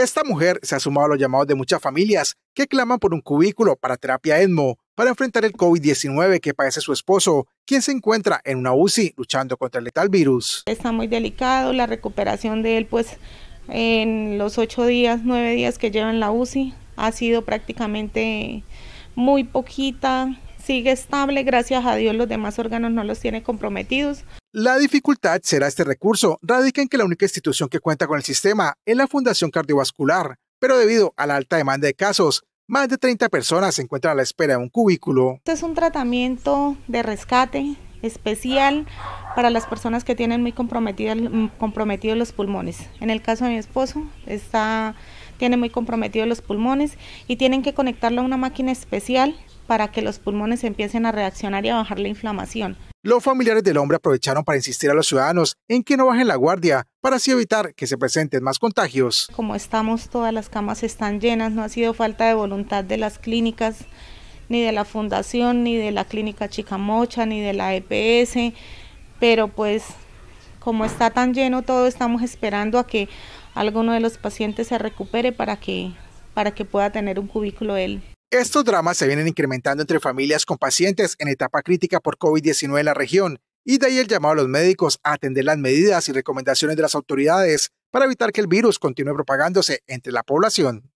Esta mujer se ha sumado a los llamados de muchas familias que claman por un cubículo para terapia ESMO para enfrentar el COVID-19 que padece su esposo, quien se encuentra en una UCI luchando contra el letal virus. Está muy delicado, la recuperación de él pues en los ocho días, nueve días que lleva en la UCI ha sido prácticamente muy poquita, sigue estable, gracias a Dios los demás órganos no los tiene comprometidos, la dificultad será este recurso, radica en que la única institución que cuenta con el sistema es la Fundación Cardiovascular, pero debido a la alta demanda de casos, más de 30 personas se encuentran a la espera de un cubículo. Este es un tratamiento de rescate especial para las personas que tienen muy comprometidos, los pulmones. En el caso de mi esposo, está, tiene muy comprometidos los pulmones y tienen que conectarlo a una máquina especial para que los pulmones empiecen a reaccionar y a bajar la inflamación. Los familiares del hombre aprovecharon para insistir a los ciudadanos en que no bajen la guardia para así evitar que se presenten más contagios. Como estamos, todas las camas están llenas, no ha sido falta de voluntad de las clínicas, ni de la fundación, ni de la clínica Chicamocha, ni de la EPS, pero pues como está tan lleno todo, estamos esperando a que alguno de los pacientes se recupere para que, para que pueda tener un cubículo él. Estos dramas se vienen incrementando entre familias con pacientes en etapa crítica por COVID-19 en la región, y de ahí el llamado a los médicos a atender las medidas y recomendaciones de las autoridades para evitar que el virus continúe propagándose entre la población.